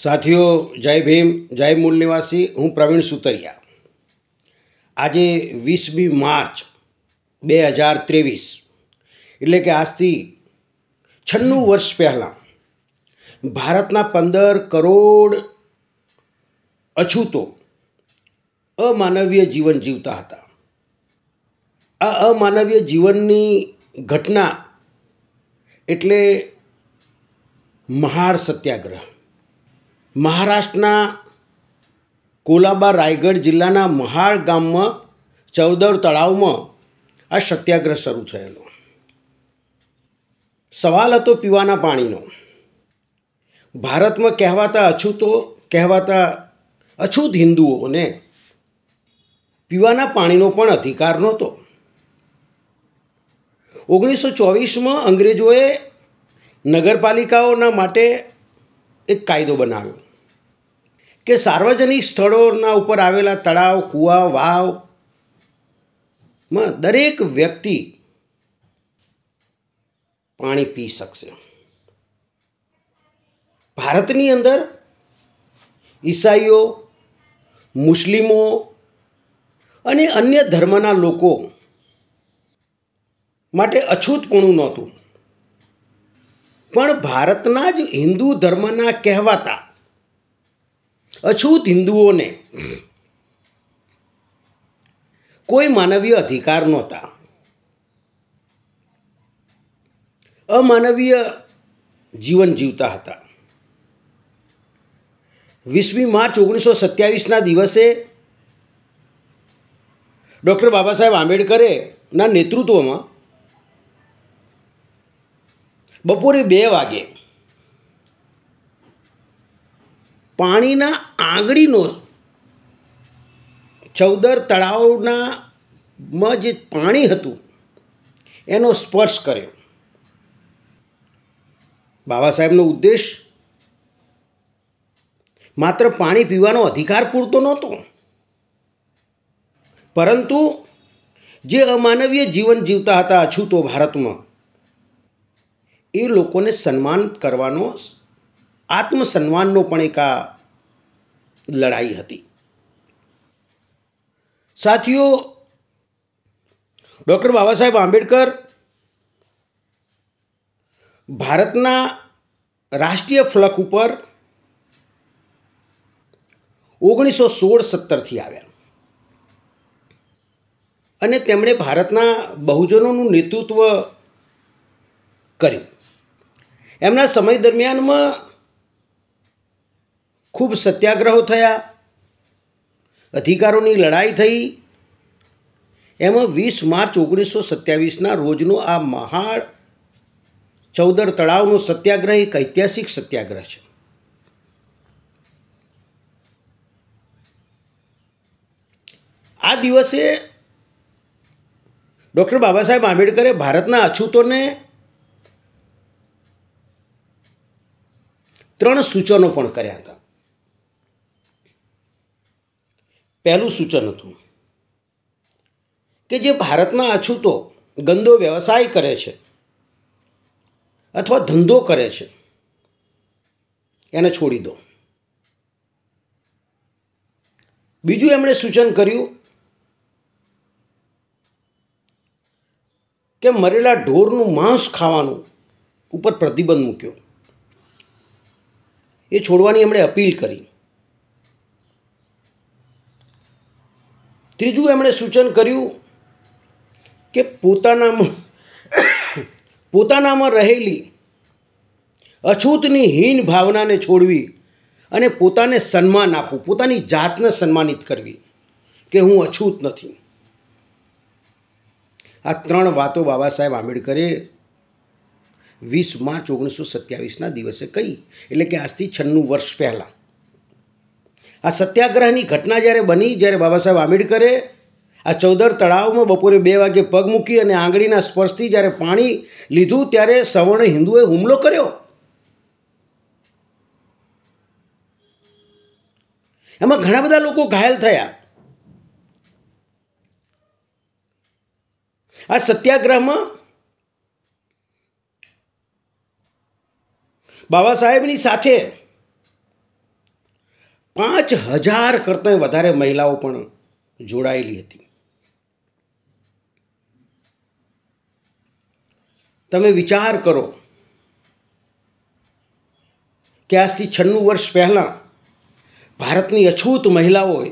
સાથીઓ જય ભીમ જય મૂળ નિવાસી હું પ્રવીણ સુતરિયા આજે વીસમી માર્ચ બે હજાર ત્રેવીસ એટલે કે આજથી છન્નું વર્ષ પહેલાં ભારતના પંદર કરોડ અછૂતો અમાનવીય જીવન જીવતા હતા આ અમાનવીય જીવનની ઘટના એટલે મહાર સત્યાગ્રહ મહારાષ્ટ્રના કોલાબા રાયગઢ જિલ્લાના મહાડ ગામમાં ચૌદર તળાવમાં આ સત્યાગ્રહ શરૂ થયેલો સવાલ હતો પીવાના પાણીનો ભારતમાં કહેવાતા અછૂતો કહેવાતા અછૂત હિન્દુઓને પીવાના પાણીનો પણ અધિકાર નહોતો ઓગણીસો ચોવીસમાં અંગ્રેજોએ નગરપાલિકાઓના માટે એક કાયદો બનાવ્યો કે સાર્વજનિક સ્થળોના ઉપર આવેલા તળાવ કૂવા વાવમાં દરેક વ્યક્તિ પાણી પી શકશે ભારતની અંદર ઈસાઈઓ મુસ્લિમો અને અન્ય ધર્મના લોકો માટે અછૂતપણું નહોતું પણ ભારતના જ હિન્દુ ધર્મના કહેવાતા અછૂત હિન્દુઓને કોઈ માનવીય અધિકાર નહોતા અમાનવીય જીવન જીવતા હતા વીસમી માર્ચ ઓગણીસો સત્યાવીસના દિવસે ડૉક્ટર બાબા સાહેબ આંબેડકરેના નેતૃત્વમાં બપોરે બે વાગે પાણીના આંગળીનો ચૌદર તળાવના માં જે પાણી હતું એનો સ્પર્શ કર્યો બાબા સાહેબનો ઉદ્દેશ માત્ર પાણી પીવાનો અધિકાર પૂરતો નહોતો પરંતુ જે અમાનવીય જીવન જીવતા હતા અછૂતો ભારતમાં એ લોકોને સન્માન કરવાનો આત્મસન્માનનો પણ એક આ લડાઈ હતી સાથીઓ ડૉક્ટર બાબા સાહેબ આંબેડકર ભારતના રાષ્ટ્રીય ફલક ઉપર ઓગણીસો સોળ સત્તરથી આવ્યા અને તેમણે ભારતના બહુજનોનું નેતૃત્વ કર્યું એમના સમય દરમિયાનમાં ખૂબ સત્યાગ્રહો થયા અધિકારોની લડાઈ થઈ એમાં વીસ માર્ચ ઓગણીસો સત્યાવીસના રોજનો આ મહાડ ચૌદર તળાવનો સત્યાગ્રહ એક ઐતિહાસિક સત્યાગ્રહ છે આ દિવસે ડૉક્ટર બાબા સાહેબ આંબેડકરે ભારતના અછૂતોને ત્રણ સૂચનો પણ કર્યા હતા પહેલું સૂચન હતું કે જે ભારતના અછૂતો ગંદો વ્યવસાય કરે છે અથવા ધંધો કરે છે એને છોડી દો બીજું એમણે સૂચન કર્યું કે મરેલા ઢોરનું માંસ ખાવાનું ઉપર પ્રતિબંધ મૂક્યો એ છોડવાની એમણે અપીલ કરી ત્રીજું એમણે સૂચન કર્યું કે પોતાનામાં પોતાનામાં રહેલી અછૂતની હીન ભાવનાને છોડવી અને પોતાને સન્માન આપવું પોતાની જાતને સન્માનિત કરવી કે હું અછૂત નથી આ ત્રણ વાતો બાબા સાહેબ આંબેડકરે વીસ માર્ચ ઓગણીસો સત્યાવીસના દિવસે કહી એટલે કે આજથી છન્નું વર્ષ પહેલાં આ સત્યાગ્રહની ઘટના જ્યારે બની જ્યારે બાબા સાહેબ આંબેડકરે આ ચૌદર તળાવમાં બપોરે બે વાગે પગ મૂકી અને આંગળીના સ્પર્શથી જ્યારે પાણી લીધું ત્યારે સવર્ણ હિન્દુએ હુમલો કર્યો એમાં ઘણા બધા લોકો ઘાયલ થયા આ સત્યાગ્રહમાં બાબા સાહેબની સાથે પાંચ હજાર કરતાં વધારે મહિલાઓ પણ જોડાયેલી હતી તમે વિચાર કરો કે આજથી છન્નું વર્ષ પહેલાં ભારતની અછૂત મહિલાઓએ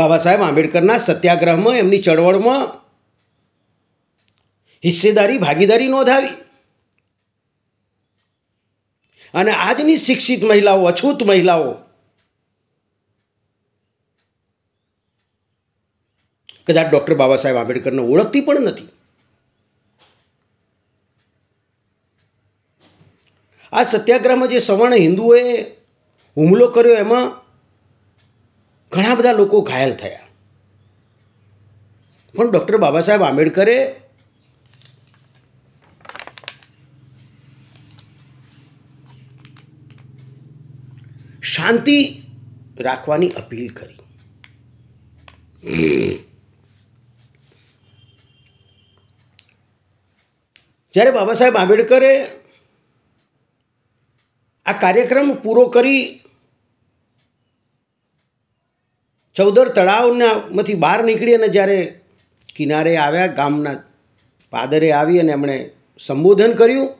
બાબા સાહેબ આંબેડકરના સત્યાગ્રહમાં એમની ચળવળમાં હિસ્સેદારી ભાગીદારી નોંધાવી અને આજની શિક્ષિત મહિલાઓ અછૂત મહિલાઓ કદાચ ડૉક્ટર બાબા સાહેબ આંબેડકરને ઓળખતી પણ નથી આ સત્યાગ્રહમાં જે સવર્ણ હિન્દુઓએ હુમલો કર્યો એમાં ઘણા બધા લોકો ઘાયલ થયા પણ ડૉક્ટર બાબા સાહેબ આંબેડકરે શાંતિ રાખવાની અપીલ કરી જ્યારે બાબા સાહેબ આંબેડકરે આ કાર્યક્રમ પૂરો કરી ચૌદર તળાવનામાંથી બહાર નીકળી અને જ્યારે કિનારે આવ્યા ગામના પાદરે આવી અને એમણે સંબોધન કર્યું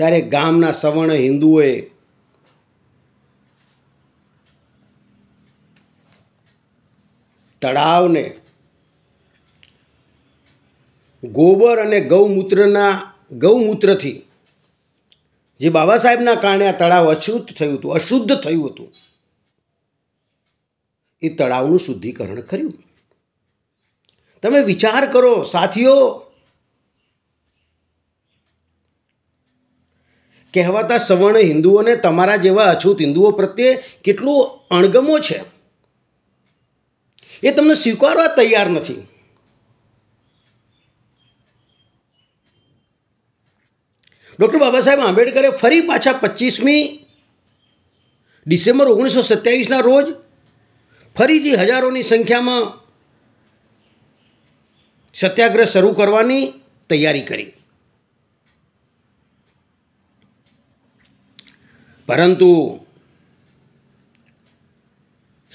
ત્યારે ગામના સવર્ણ હિન્દુઓએ તળાવને ગોબર અને ગૌમૂત્રના ગૌમૂત્રથી જે બાબા સાહેબના કારણે આ તળાવ અશુદ્ધ થયું હતું અશુદ્ધ થયું હતું એ તળાવનું શુદ્ધિકરણ કર્યું તમે વિચાર કરો સાથીઓ કહેવાતા સવર્ણ હિન્દુઓને તમારા જેવા અછૂત હિન્દુઓ પ્રત્યે કેટલું અણગમો છે એ તમને સ્વીકારવા તૈયાર નથી ડૉક્ટર બાબા સાહેબ આંબેડકરે ફરી પાછા પચીસમી ડિસેમ્બર ઓગણીસો સત્યાવીસના રોજ ફરીથી હજારોની સંખ્યામાં સત્યાગ્રહ શરૂ કરવાની તૈયારી કરી પરંતુ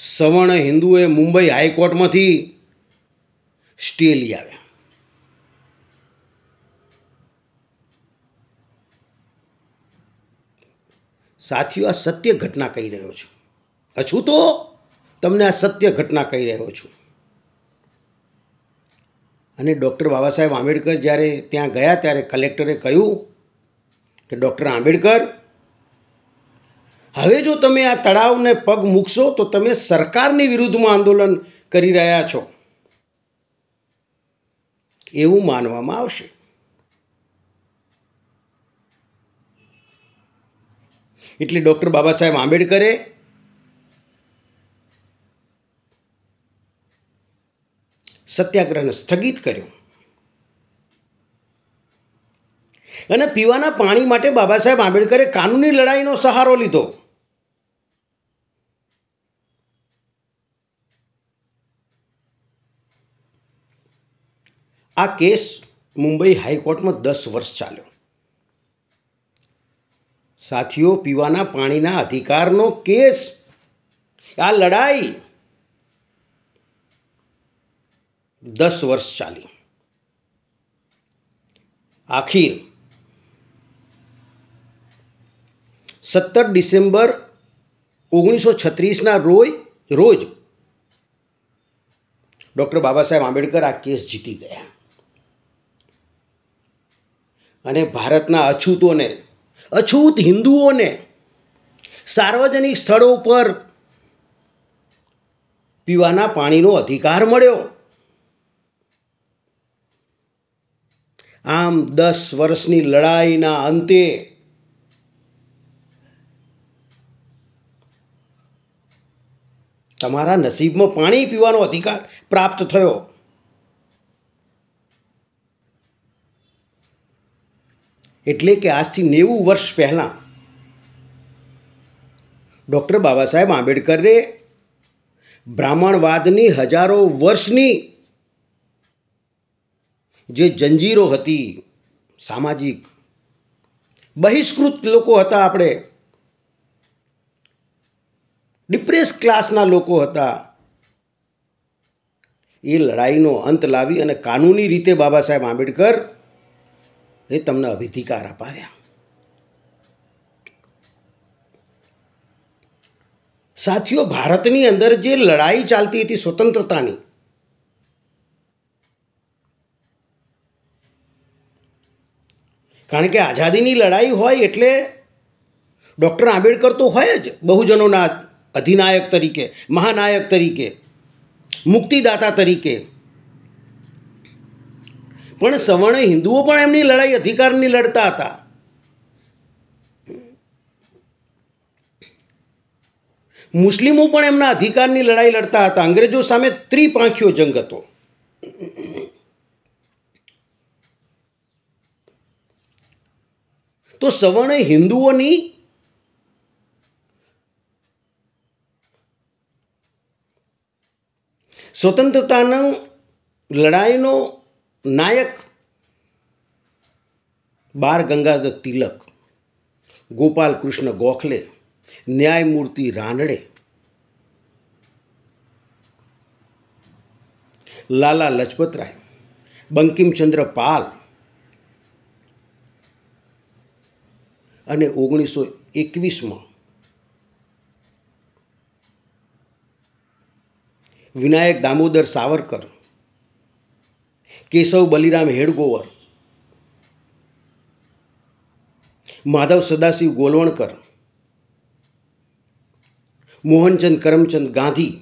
સવર્ણ હિન્દુએ મુંબઈ હાઈકોર્ટમાંથી સ્ટે લઈ આવ્યા સાથીઓ આ સત્ય ઘટના કહી રહ્યો છું અછૂ તો તમને આ સત્ય ઘટના કહી રહ્યો છું અને ડૉક્ટર બાબા સાહેબ આંબેડકર જ્યારે ત્યાં ગયા ત્યારે કલેક્ટરે કહ્યું કે ડૉક્ટર આંબેડકર હવે જો તમે આ તળાવને પગ મૂકશો તો તમે સરકારની વિરુદ્ધમાં આંદોલન કરી રહ્યા છો એવું માનવામાં આવશે એટલે ડૉક્ટર બાબા સાહેબ આંબેડકરે સત્યાગ્રહને સ્થગિત કર્યો અને પીવાના પાણી માટે બાબા સાહેબ આંબેડકરે કાનૂની લડાઈનો સહારો લીધો આ કેસ મુંબઈ હાઈકોર્ટમાં 10 વર્ષ ચાલ્યો સાથીઓ પીવાના પાણીના અધિકારનો કેસ આ લડાઈ 10 વર્ષ ચાલી આખિર 17 ડિસેમ્બર 1936 ના રોજ રોજ ડોક્ટર બાબા સાહેબ આંબેડકર આ કેસ જીતી ગયા અને ભારતના અછૂતોને અછૂત હિન્દુઓને સાર્વજનિક સ્થળો પર પીવાના પાણીનો અધિકાર મળ્યો આમ દસ વર્ષની લડાઈના અંતે તમારા નસીબમાં પાણી પીવાનો અધિકાર પ્રાપ્ત થયો એટલે કે આજથી નેવું વર્ષ પહેલાં ડૉક્ટર બાબા સાહેબ આંબેડકરે બ્રાહ્મણવાદની હજારો વર્ષની જે જંજીરો હતી સામાજિક બહિષ્કૃત લોકો હતા આપણે ડિપ્રેસ ક્લાસના લોકો હતા એ લડાઈનો અંત લાવી અને કાનૂની રીતે બાબા સાહેબ આંબેડકર એ તમને અભિધિકાર અપાવ્યા સાથીઓ ભારતની અંદર જે લડાઈ ચાલતી હતી સ્વતંત્રતાની કારણ કે આઝાદીની લડાઈ હોય એટલે ડૉક્ટર આંબેડકર તો હોય જ બહુજનોના અધિનાયક તરીકે મહાનાયક તરીકે મુક્તિદાતા તરીકે પણ સવર્ણ હિન્દુઓ પણ એમની લડાઈ અધિકારની લડતા હતા મુસ્લિમો પણ એમના અધિકારની લડાઈ લડતા હતા અંગ્રેજો સામે ત્રિપાંખીયો જંગ હતો તો સવર્ણ હિન્દુઓની સ્વતંત્રતાનો લડાઈનો નાયક બાર ગંગાધર તિલક ગોપાલ કૃષ્ણ ગોખલે ન્યાયમૂર્તિ રાનડે લાલા લજપતરાય બંકિમચંદ્ર પાલ અને ઓગણીસો એકવીસમાં વિનાયક દામોદર સાવરકર કેશવ બલિરામ હેડગોવર માધવ સદાશિવ ગોલવણકર મોહનચંદ કરમચંદ ગાંધી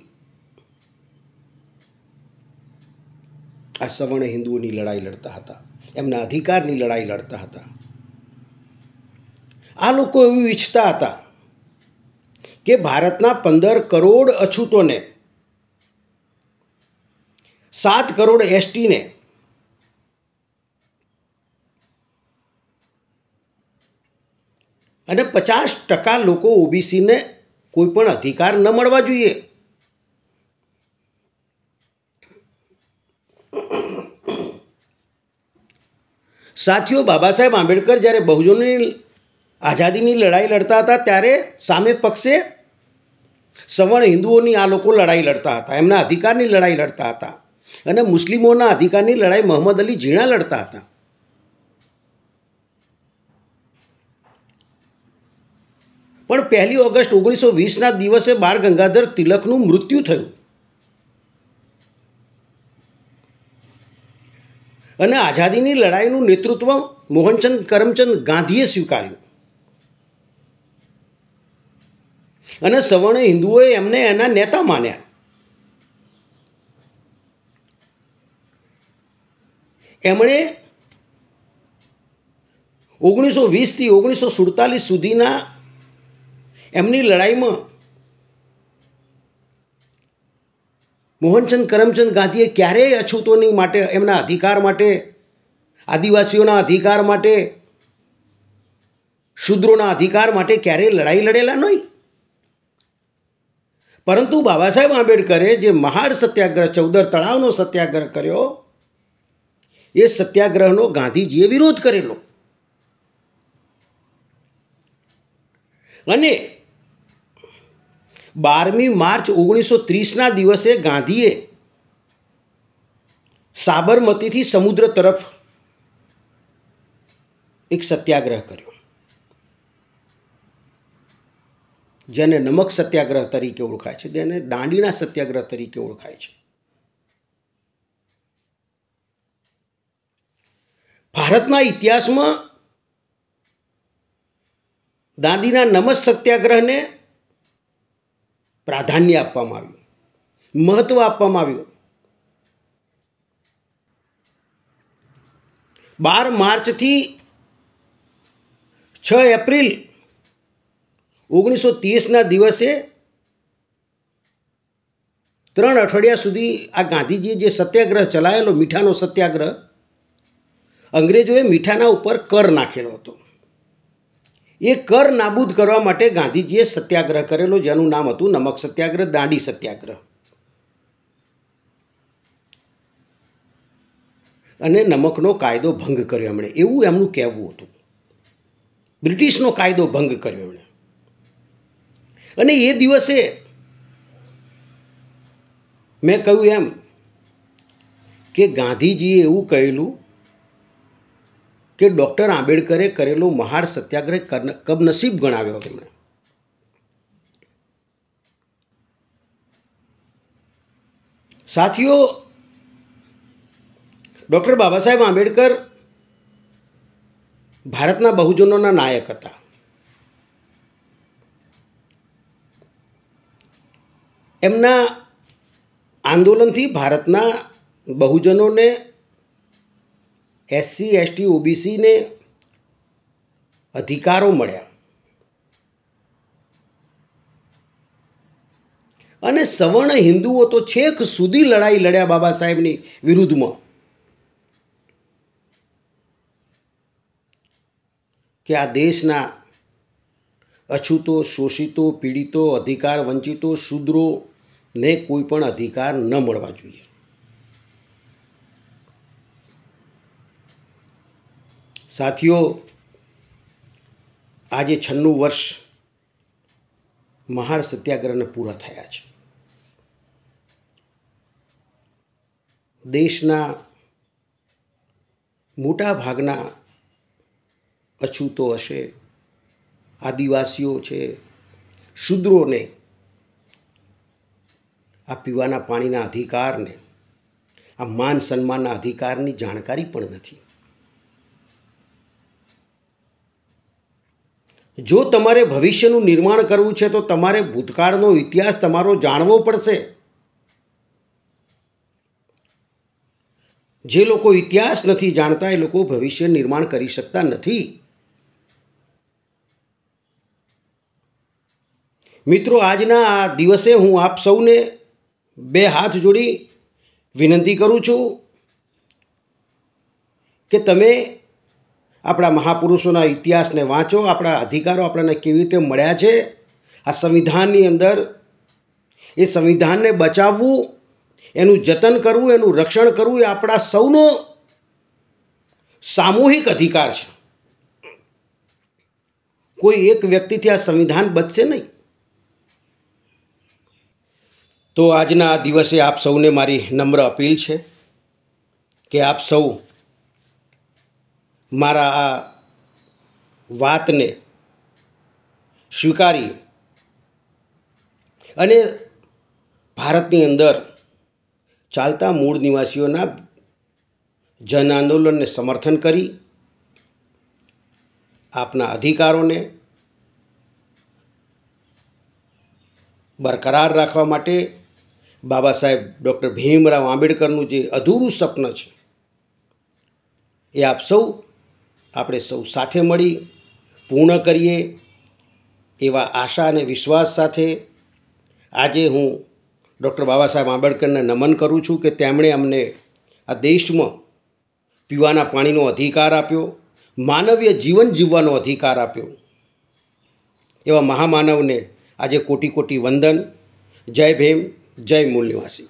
આ સવર્ણ હિન્દુઓની લડાઈ લડતા હતા એમના અધિકારની લડાઈ લડતા હતા આ લોકો એવું ઈચ્છતા હતા કે ભારતના પંદર કરોડ અછૂતોને સાત કરોડ એસટીને અને પચાસ ટકા લોકો ઓબીસીને કોઈ પણ અધિકાર ન મળવા જોઈએ સાથીઓ બાબા સાહેબ આંબેડકર જ્યારે બહુજનોની આઝાદીની લડાઈ લડતા હતા ત્યારે સામે પક્ષે સવર્ણ હિન્દુઓની આ લોકો લડાઈ લડતા હતા એમના અધિકારની લડાઈ લડતા હતા અને મુસ્લિમોના અધિકારની લડાઈ મોહમ્મદ અલી ઝીણા લડતા હતા પણ પહેલી ઓગસ્ટ ઓગણીસો વીસના દિવસે બાળ ગંગાધર તિલકનું મૃત્યુ થયું અને આઝાદીની લડાઈનું નેતૃત્વ મોહનચંદ કરમચંદ ગાંધીએ સ્વીકાર્યું અને સવર્ણ હિન્દુઓએ એમને એના નેતા માન્યા એમણે ઓગણીસો વીસથી ઓગણીસો સુડતાલીસ સુધીના એમની લડાઈમાં મોહનચંદ કરમચંદ ગાંધીએ ક્યારેય અછૂતોની માટે એમના અધિકાર માટે આદિવાસીઓના અધિકાર માટે શુદ્રોના અધિકાર માટે ક્યારેય લડાઈ લડેલા નહીં પરંતુ બાબા સાહેબ આંબેડકરે જે મહાડ સત્યાગ્રહ ચૌદર તળાવનો સત્યાગ્રહ કર્યો એ સત્યાગ્રહનો ગાંધીજીએ વિરોધ કરેલો અને બારમી માર્ચ ઓગણીસો ત્રીસના દિવસે ગાંધીએ સાબરમતીથી સમુદ્ર તરફ એક સત્યાગ્રહ કર્યો જેને નમક સત્યાગ્રહ તરીકે ઓળખાય છે જેને દાંડીના સત્યાગ્રહ તરીકે ઓળખાય છે ભારતના ઇતિહાસમાં દાંડીના નમક સત્યાગ્રહને પ્રાધાન્ય આપવામાં આવ્યું મહત્ત્વ આપવામાં આવ્યું બાર માર્ચથી છ એપ્રિલ ઓગણીસો ત્રીસના દિવસે ત્રણ અઠવાડિયા સુધી આ ગાંધીજીએ જે સત્યાગ્રહ ચલાવેલો મીઠાનો સત્યાગ્રહ અંગ્રેજોએ મીઠાના ઉપર કર નાખેલો હતો એ કર નાબૂદ કરવા માટે ગાંધીજીએ સત્યાગ્રહ કરેલો જેનું નામ હતું નમક સત્યાગ્રહ દાંડી સત્યાગ્રહ અને નમકનો કાયદો ભંગ કર્યો એમણે એવું એમનું કહેવું હતું બ્રિટિશનો કાયદો ભંગ કર્યો એમણે અને એ દિવસે મેં કહ્યું એમ કે ગાંધીજીએ એવું કહેલું કે ડૉક્ટર આંબેડકરે કરેલો મહાર સત્યાગ્રહ કબનસીબ ગણાવ્યો તેમણે સાથીઓ ડૉક્ટર બાબા સાહેબ આંબેડકર ભારતના બહુજનોના નાયક હતા એમના આંદોલનથી ભારતના બહુજનોને એસસી એસટી ઓબીસીને અધિકારો મળ્યા અને સવર્ણ હિન્દુઓ તો છેક સુધી લડાઈ લડ્યા બાબા સાહેબની વિરુદ્ધમાં કે આ દેશના અછૂતો શોષિતો પીડિતો અધિકાર વંચિતો શૂદ્રોને કોઈ પણ અધિકાર ન મળવા જોઈએ સાથીઓ આજે છન્નું વર્ષ મહાર સત્યાગ્રહને પૂરા થયા છે દેશના મોટા ભાગના અછૂતો હશે આદિવાસીઓ છે શુદ્રોને આ પીવાના પાણીના અધિકારને આ માન સન્માનના અધિકારની જાણકારી પણ નથી જો તમારે ભવિષ્યનું નિર્માણ કરવું છે તો તમારે ભૂતકાળનો ઇતિહાસ તમારો જાણવો પડશે જે લોકો ઇતિહાસ નથી જાણતા એ લોકો ભવિષ્ય નિર્માણ કરી શકતા નથી મિત્રો આજના આ દિવસે હું આપ સૌને બે હાથ જોડી વિનંતી કરું છું કે તમે આપણા મહાપુરુષોના ઇતિહાસને વાંચો આપણા અધિકારો આપણને કેવી રીતે મળ્યા છે આ સંવિધાનની અંદર એ સંવિધાનને બચાવવું એનું જતન કરવું એનું રક્ષણ કરવું એ આપણા સૌનો સામૂહિક અધિકાર છે કોઈ એક વ્યક્તિથી આ સંવિધાન બચશે નહીં તો આજના આ દિવસે આપ સૌને મારી નમ્ર અપીલ છે કે આપ સૌ મારા આ વાતને સ્વીકારી અને ભારતની અંદર ચાલતા મૂળ નિવાસીઓના જન આંદોલનને સમર્થન કરી આપના અધિકારોને બરકરાર રાખવા માટે બાબા સાહેબ ડૉક્ટર ભીમરાવ આંબેડકરનું જે અધૂરું સપન છે એ આપ સૌ આપણે સૌ સાથે મળી પૂર્ણ કરીએ એવા આશા અને વિશ્વાસ સાથે આજે હું ડૉક્ટર બાબા સાહેબ આંબેડકરને નમન કરું છું કે તેમણે અમને આ દેશમાં પીવાના પાણીનો અધિકાર આપ્યો માનવીય જીવન જીવવાનો અધિકાર આપ્યો એવા મહામાનવને આજે કોટી કોટી વંદન જય ભેમ જય મૂલ્યવાસી